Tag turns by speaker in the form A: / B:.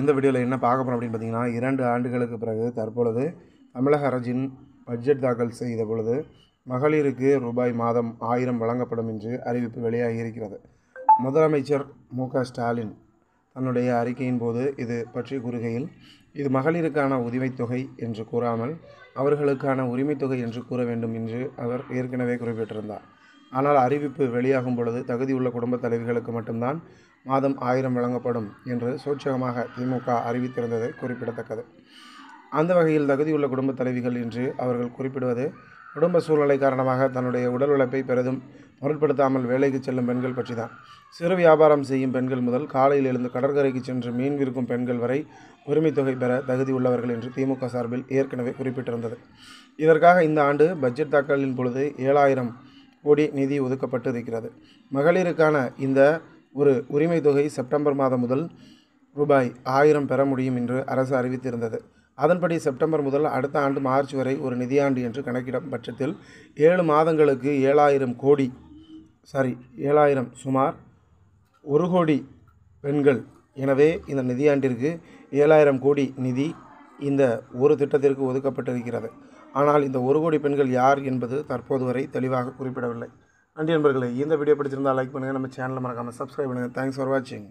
A: இந்த வீடியோவில் என்ன பார்க்க போகிறோம் அப்படின்னு பார்த்தீங்கன்னா இரண்டு ஆண்டுகளுக்கு பிறகு தற்பொழுது தமிழக அரசின் பட்ஜெட் தாக்கல் செய்த பொழுது மகளிருக்கு ரூபாய் மாதம் ஆயிரம் வழங்கப்படும் என்று அறிவிப்பு வெளியாகி இருக்கிறது முதலமைச்சர் மு ஸ்டாலின் தன்னுடைய அறிக்கையின் போது இது பற்றி கூறுகையில் இது மகளிருக்கான தொகை என்று கூறாமல் அவர்களுக்கான உரிமைத்தொகை என்று கூற வேண்டும் என்று அவர் ஏற்கனவே குறிப்பிட்டிருந்தார் ஆனால் அறிவிப்பு வெளியாகும் பொழுது தகுதியுள்ள குடும்பத் தலைவர்களுக்கு மட்டும்தான் மாதம் ஆயிரம் வழங்கப்படும் என்று சூட்சகமாக திமுக அறிவித்திருந்தது குறிப்பிடத்தக்கது அந்த வகையில் தகுதியுள்ள குடும்பத் தலைவிகள் என்று அவர்கள் குறிப்பிடுவது குடும்ப சூழ்நிலை காரணமாக தன்னுடைய உடல் உழைப்பை பெரிதும் பொருட்படுத்தாமல் வேலைக்கு செல்லும் பெண்கள் பற்றி தான் சிறு வியாபாரம் செய்யும் பெண்கள் முதல் காலையில் எழுந்து கடற்கரைக்கு சென்று மீன் விற்கும் பெண்கள் வரை உரிமை தொகை பெற தகுதி உள்ளவர்கள் என்று திமுக சார்பில் ஏற்கனவே குறிப்பிட்டிருந்தது இதற்காக இந்த ஆண்டு பட்ஜெட் தாக்கலின் பொழுது ஏழாயிரம் கோடி நிதி ஒதுக்கப்பட்டு இருக்கிறது மகளிருக்கான இந்த ஒரு உரிமை தொகை செப்டம்பர் மாதம் முதல் ரூபாய் ஆயிரம் பெற முடியும் என்று அரசு அறிவித்திருந்தது அதன்படி செப்டம்பர் முதல் அடுத்த ஆண்டு மார்ச் வரை ஒரு நிதியாண்டு என்று கணக்கிடும் பட்சத்தில் ஏழு மாதங்களுக்கு ஏழாயிரம் கோடி சாரி ஏழாயிரம் சுமார் ஒரு கோடி பெண்கள் எனவே இந்த நிதியாண்டிற்கு ஏழாயிரம் கோடி நிதி இந்த ஒரு திட்டத்திற்கு ஒதுக்கப்பட்டிருக்கிறது ஆனால் இந்த ஒரு கோடி பெண்கள் யார் என்பது தற்போது வரை தெளிவாக குறிப்பிடவில்லை நன்றி நண்பர்களே இந்த வீடியோ பிடிச்சிருந்தால் லைக் பண்ணுங்கள் நம்ம சேனலில் மறக்காமல் சப்ஸ்கிரைப் பண்ணுங்கள் தேங்க்ஸ் ஃபார் வாட்சிங்